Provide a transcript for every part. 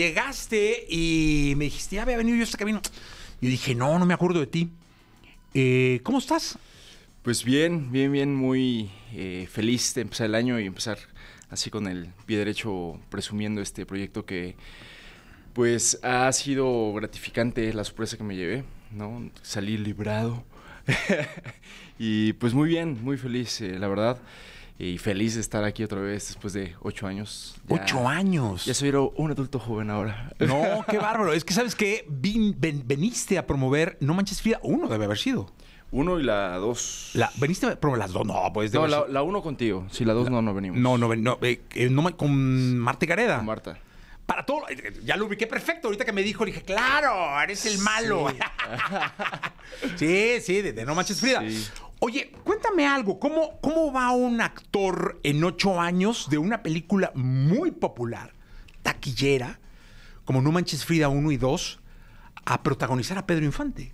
Llegaste y me dijiste, ya había venido yo este camino. Y dije, no, no me acuerdo de ti. Eh, ¿Cómo estás? Pues bien, bien, bien, muy eh, feliz de empezar el año y empezar así con el pie derecho presumiendo este proyecto que pues ha sido gratificante la sorpresa que me llevé, ¿no? Salí librado. y pues muy bien, muy feliz, eh, la verdad. Y feliz de estar aquí otra vez después de ocho años. ¡Ocho años! Ya soy un adulto joven ahora. No, qué bárbaro. Es que, ¿sabes qué? veniste a promover No Manches Frida uno debe haber sido. Uno y la dos. La, ¿Veniste a promover las dos? No, pues... No, la, uno contigo. Si la dos no, no venimos. No, no, no, eh, eh, con Marta Gareda. Con Marta para todo. Eh, ya lo ubiqué perfecto. Ahorita que me dijo, dije, claro, eres el malo. Sí, sí, de, de, No Manches Frida. Sí. Oye, cuéntame algo, ¿cómo, cómo va un actor en ocho años de una película muy popular, taquillera, como No Manches Frida 1 y 2, a protagonizar a Pedro Infante?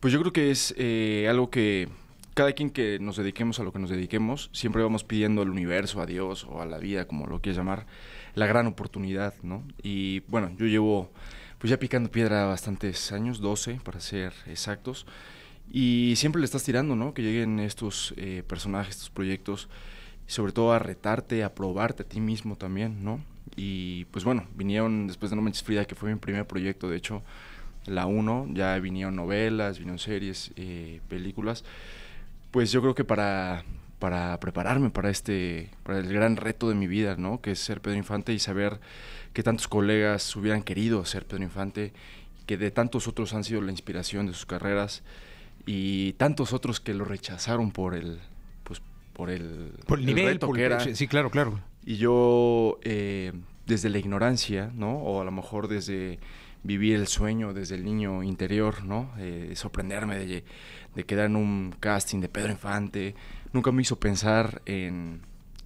Pues yo creo que es eh, algo que cada quien que nos dediquemos a lo que nos dediquemos, siempre vamos pidiendo al universo, a Dios o a la vida, como lo quieras llamar, la gran oportunidad, ¿no? Y bueno, yo llevo pues ya picando piedra bastantes años, 12 para ser exactos. Y siempre le estás tirando, ¿no? Que lleguen estos eh, personajes, estos proyectos, sobre todo a retarte, a probarte a ti mismo también, ¿no? Y pues bueno, vinieron después de No Manches Frida, que fue mi primer proyecto, de hecho, la uno. ya vinieron novelas, vinieron series, eh, películas. Pues yo creo que para, para prepararme para este, para el gran reto de mi vida, ¿no? Que es ser Pedro Infante y saber que tantos colegas hubieran querido ser Pedro Infante, que de tantos otros han sido la inspiración de sus carreras y tantos otros que lo rechazaron por el, pues, por el, nivel, que era. Sí, claro, claro. Y yo, eh, desde la ignorancia, ¿no? O a lo mejor desde vivir el sueño desde el niño interior, ¿no? Eh, sorprenderme de, de, quedar en un casting de Pedro Infante. Nunca me hizo pensar en,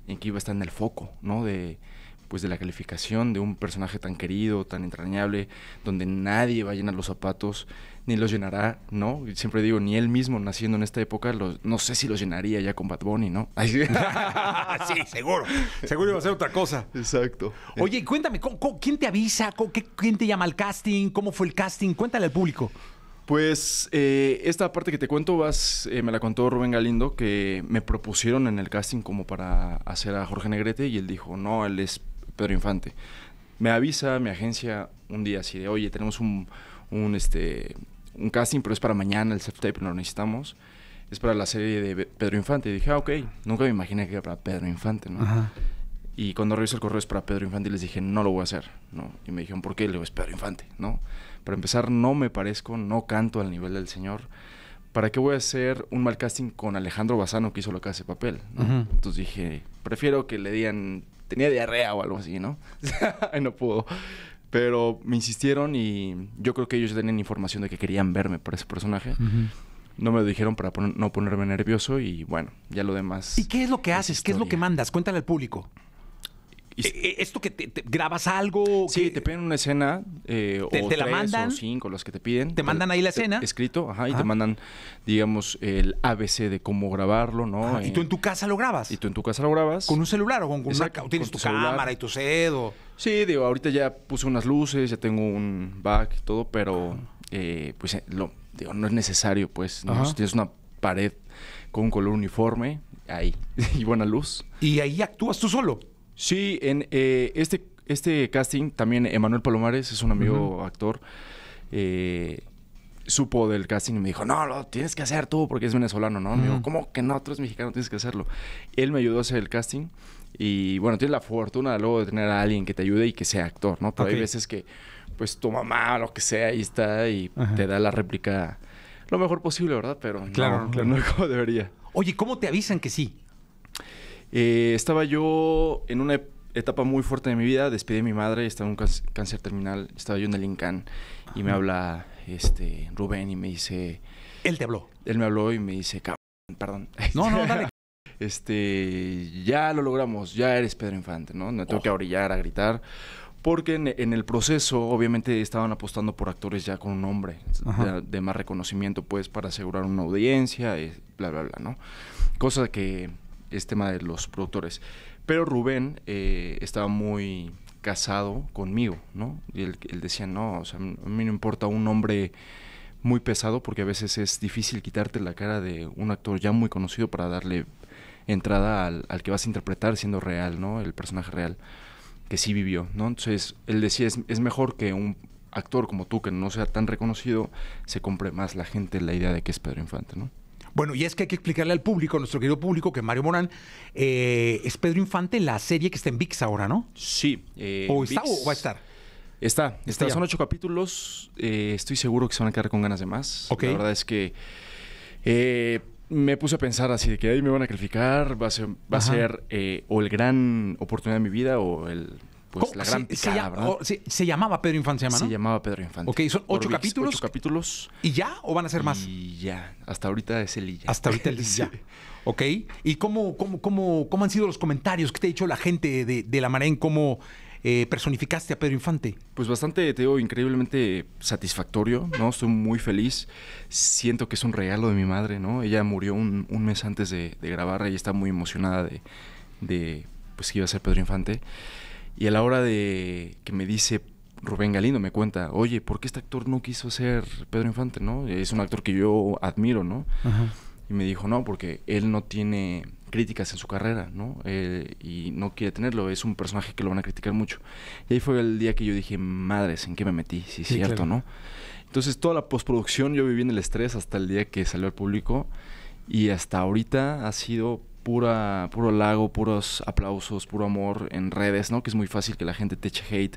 en que iba a estar en el foco, ¿no? De, pues de la calificación de un personaje tan querido, tan entrañable, donde nadie va a llenar los zapatos, ni los llenará, ¿no? Siempre digo, ni él mismo naciendo en esta época, no sé si los llenaría ya con Bad Bunny, ¿no? sí. seguro. Seguro iba a ser otra cosa. Exacto. Oye, cuéntame, ¿con, quién te avisa? ¿Quién te llama al casting? ¿Cómo fue el casting? Cuéntale al público. Pues eh, esta parte que te cuento vas, eh, me la contó Rubén Galindo, que me propusieron en el casting como para hacer a Jorge Negrete y él dijo, no, él es Pedro Infante. Me avisa mi agencia un día así de, oye, tenemos un, este, un casting, pero es para mañana, el self-tape, no lo necesitamos. Es para la serie de Pedro Infante. Y dije, ah, ok, nunca me imaginé que era para Pedro Infante, ¿no? Y cuando reviso el correo es para Pedro Infante y les dije, no lo voy a hacer, ¿no? Y me dijeron, ¿por qué? Le digo, es Pedro Infante, ¿no? Para empezar, no me parezco, no canto al nivel del señor. ¿Para qué voy a hacer un mal casting con Alejandro Bazano que hizo lo que hace papel? Entonces dije, prefiero que le digan tenía diarrea o algo así, ¿no? no pudo. Pero me insistieron y yo creo que ellos tenían información de que querían verme por ese personaje. No me lo dijeron para no ponerme nervioso y bueno, ya lo demás. ¿Y qué es lo que haces? ¿Qué es lo que mandas? Cuéntale al público. E, e, ¿Esto que te, grabas algo? Sí, te piden una escena. Eh, o la mandan. cinco, los que te piden. Te mandan ahí la escena. Escrito, ajá, y te mandan, digamos, el ABC de cómo grabarlo, ¿no? Y eh, tú en tu casa lo grabas. Y tú en tu casa lo grabas. ¿Con un celular o con, una, Tienes tu, cámara y tu sed o... Sí, digo, ahorita ya puse unas luces, ya tengo un back y todo, pero eh, pues lo, digo, no es necesario, pues. ¿no? tienes una pared con un color uniforme, ahí, y buena luz. ¿Y ahí actúas tú solo? Sí, en eh, este, este casting también Emanuel Palomares es un amigo actor. Eh, supo del casting y me dijo, no, lo tienes que hacer tú porque es venezolano, ¿no? Me dijo, ¿cómo que no? Tú eres mexicano, tienes que hacerlo. Él me ayudó a hacer el casting y bueno, tienes la fortuna luego de tener a alguien que te ayude y que sea actor, ¿no? Pero hay veces que pues tu mamá o lo que sea ahí está y te da la réplica lo mejor posible, ¿verdad? Pero claro, no, claro. no como debería. Oye, ¿cómo te avisan que sí? Eh, estaba yo en una etapa muy fuerte de mi vida, despedí a mi madre, estaba en un cáncer terminal, estaba yo en el INCAN y me habla este Rubén y me dice... Él te habló. Él me habló y me dice, cabrón, perdón. No, no, dale. este, ya lo logramos, ya eres Pedro Infante, ¿no? No tengo que orillar a gritar. Porque en, el proceso, obviamente, estaban apostando por actores ya con un nombre, de, más reconocimiento, pues, para asegurar una audiencia, bla, bla, bla, ¿no? Cosa que este tema de los productores. Pero Rubén eh, estaba muy casado conmigo, ¿no? Y él, decía, no, o sea, a mí no importa un hombre muy pesado porque a veces es difícil quitarte la cara de un actor ya muy conocido para darle entrada al, que vas a interpretar siendo real, ¿no? El personaje real que sí vivió, ¿no? Entonces, él decía, es mejor que un actor como tú, que no sea tan reconocido, se compre más la gente la idea de que es Pedro Infante, ¿no? Bueno, y es que hay que explicarle al público, a nuestro querido público, que Mario Morán eh, es Pedro Infante en la serie que está en VIX ahora, ¿no? Sí. Eh, ¿O está o va a estar? Está, está. son ocho capítulos. Eh, estoy seguro que se van a quedar con ganas de más. La verdad es que me puse a pensar así de que ahí me van a calificar. Va a ser, o el gran oportunidad de mi vida o el pues, la gran se, llamaba Pedro Infante, ¿no? se llamaba Pedro Infante. Ok, son ocho capítulos. ¿Y ya? ¿O van a ser más? Y ya. Hasta ahorita es el y Hasta ahorita el y ya. ¿Ok? ¿Y cómo, cómo, cómo, cómo han sido los comentarios que te ha dicho la gente de, la La en ¿Cómo eh, personificaste a Pedro Infante? Pues bastante, te digo, increíblemente satisfactorio, ¿no? Estoy muy feliz. Siento que es un regalo de mi madre, ¿no? Ella murió un, mes antes de, grabarla y está muy emocionada de, pues, que iba a ser Pedro Infante. Y a la hora de que me dice Rubén Galindo, me cuenta, oye, ¿por qué este actor no quiso ser Pedro Infante, no? Es un actor que yo admiro, ¿no? Y me dijo, no, porque él no tiene críticas en su carrera, ¿no? y no quiere tenerlo, es un personaje que lo van a criticar mucho. Y ahí fue el día que yo dije, madres, ¿en qué me metí? Sí, cierto, ¿no? Entonces toda la postproducción yo viví en el estrés hasta el día que salió al público y hasta ahorita ha sido puro lago, puros aplausos, puro amor en redes, ¿no? Que es muy fácil que la gente te eche hate,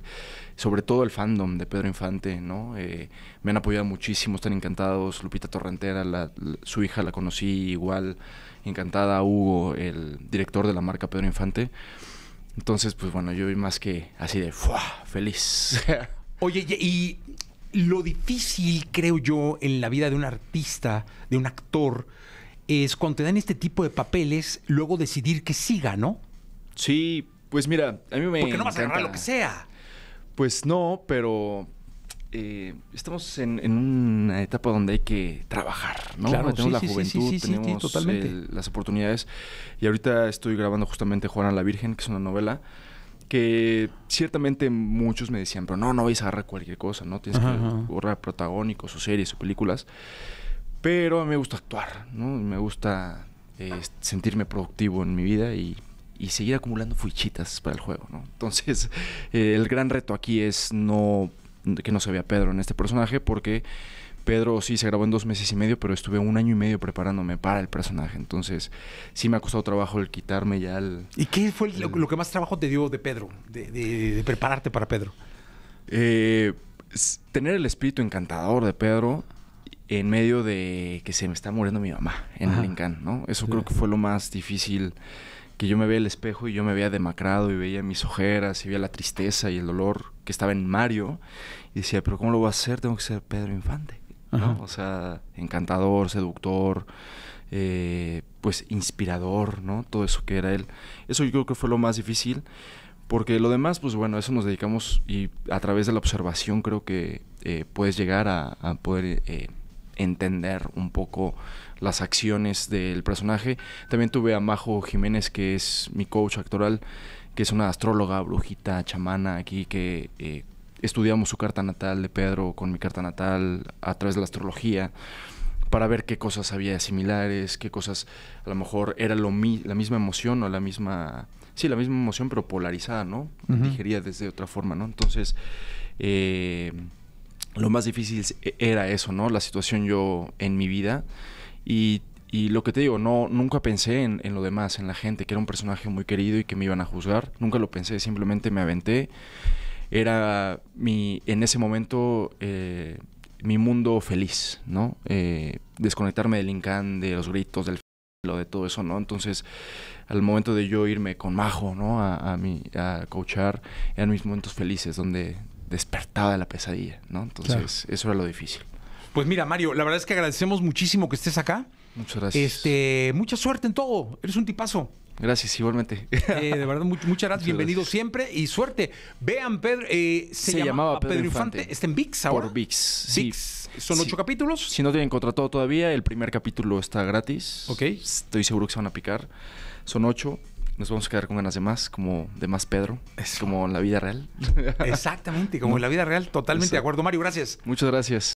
sobre todo el fandom de Pedro Infante, ¿no? Eh, me han apoyado muchísimo, están encantados. Lupita Torrentera, su hija la conocí igual, encantada. Hugo, el director de la marca Pedro Infante. Entonces, pues bueno, yo vi más que así de feliz. Oye, y lo difícil, creo yo, en la vida de un artista, de un actor, es cuando te dan este tipo de papeles, luego decidir que siga, ¿no? Sí, pues mira, a mí me. Porque no vas a agarrar lo que sea. Pues no, pero eh, estamos en, una etapa donde hay que trabajar, ¿no? Claro, tenemos la juventud, sí, tenemos eh, totalmente. las oportunidades. Y ahorita estoy grabando justamente Juana la Virgen, que es una novela que ciertamente muchos me decían, pero no, no vais a agarrar cualquier cosa, ¿no? Tienes que borrar protagónicos o series o películas. Pero me gusta actuar, ¿no? Me gusta eh, sentirme productivo en mi vida y, seguir acumulando fichitas para el juego, ¿no? Entonces, eh, el gran reto aquí es no que no se vea Pedro en este personaje porque Pedro sí se grabó en dos meses y medio, pero estuve un año y medio preparándome para el personaje. Entonces, sí me ha costado trabajo el quitarme ya el. ¿Y qué fue lo, que más trabajo te dio de Pedro? De, prepararte para Pedro. Eh, tener el espíritu encantador de Pedro, en medio de que se me está muriendo mi mamá en Ajá. ¿no? Eso creo que fue lo más difícil, que yo me veía el espejo y yo me veía demacrado y veía mis ojeras y veía la tristeza y el dolor que estaba en Mario y decía, pero ¿cómo lo voy a hacer? Tengo que ser Pedro Infante, ¿no? O sea, encantador, seductor, eh, pues inspirador, ¿no? Todo eso que era él. Eso yo creo que fue lo más difícil. Porque lo demás, pues bueno, eso nos dedicamos y a través de la observación creo que eh, puedes llegar a, a poder eh, entender un poco las acciones del personaje. También tuve a Majo Jiménez, que es mi coach actoral, que es una astróloga, brujita, chamana aquí, que eh, estudiamos su carta natal de Pedro con mi carta natal a través de la astrología para ver qué cosas había similares, qué cosas a lo mejor era lo la misma emoción o la misma... Sí, la misma emoción, pero polarizada, ¿no? Digería desde otra forma, ¿no? Entonces... Eh, lo más difícil e, era eso, ¿no? La situación yo en mi vida. Y, lo que te digo, no, nunca pensé en, lo demás, en la gente, que era un personaje muy querido y que me iban a juzgar. Nunca lo pensé, simplemente me aventé. Era mi, en ese momento, eh, mi mundo feliz, ¿no? Eh, desconectarme del Incan, de los gritos, del lo de todo eso, ¿no? Entonces, al momento de yo irme con Majo, ¿no? A, mi, a coachar, eran mis momentos felices, donde despertaba de la pesadilla, ¿no? Entonces, eso era lo difícil. Pues mira, Mario, la verdad es que agradecemos muchísimo que estés acá. Muchas gracias. Este, mucha suerte en todo. Eres un tipazo. Gracias, igualmente. Eh, de verdad, muchas, gracias. Bienvenido siempre y suerte. Vean, Pedro, eh, se, llamaba Pedro, Infante. Está en VIX ahora. Por VIX. VIX. Son ocho capítulos. Si no te tienen contratado todavía, el primer capítulo está gratis. Ok. Estoy seguro que se van a picar. Son ocho nos vamos a quedar con ganas de más, como de más Pedro, es como en la vida real. Exactamente, como en la vida real, totalmente de acuerdo. Mario, gracias. Muchas gracias.